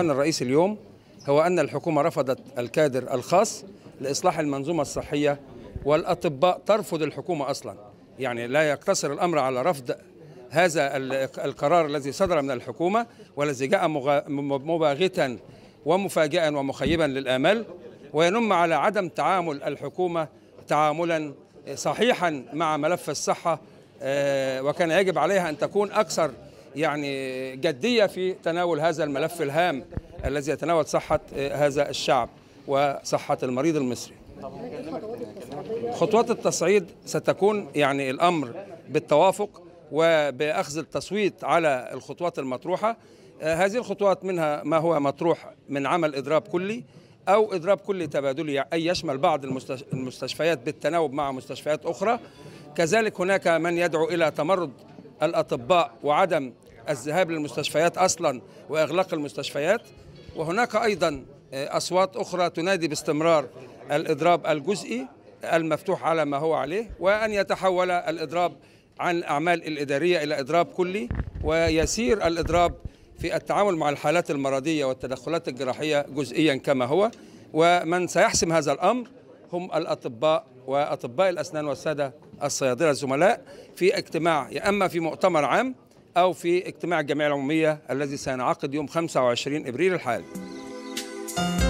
عنوان الرئيس اليوم هو أن الحكومة رفضت الكادر الخاص لإصلاح المنظومة الصحية والأطباء ترفض الحكومة أصلا يعني لا يقتصر الأمر على رفض هذا القرار الذي صدر من الحكومة والذي جاء مباغتا ومفاجئا ومخيبا للآمال وينم على عدم تعامل الحكومة تعاملا صحيحا مع ملف الصحة آه، وكان يجب عليها أن تكون أكثر يعني جدية في تناول هذا الملف الهام الذي يتناول صحة آه، هذا الشعب وصحة المريض المصري خطوات التصعيد ستكون يعني الأمر بالتوافق وبأخذ التصويت على الخطوات المطروحة آه، هذه الخطوات منها ما هو مطروح من عمل إضراب كلي أو إضراب كلي تبادلي أي يشمل بعض المستشفيات بالتناوب مع مستشفيات أخرى كذلك هناك من يدعو إلى تمرد الاطباء وعدم الذهاب للمستشفيات اصلا واغلاق المستشفيات وهناك ايضا آه، اصوات اخرى تنادي باستمرار الاضراب الجزئي المفتوح على ما هو عليه وان يتحول الاضراب عن الاعمال الاداريه الى اضراب كلي ويسير الاضراب في التعامل مع الحالات المرضيه والتدخلات الجراحيه جزئيا كما هو ومن سيحسم هذا الامر هم الاطباء واطباء الاسنان والساده الصيادله الزملاء في اجتماع يا اما في مؤتمر عام او في اجتماع الجمعيه العموميه الذي سينعقد يوم 25 ابريل الحالي.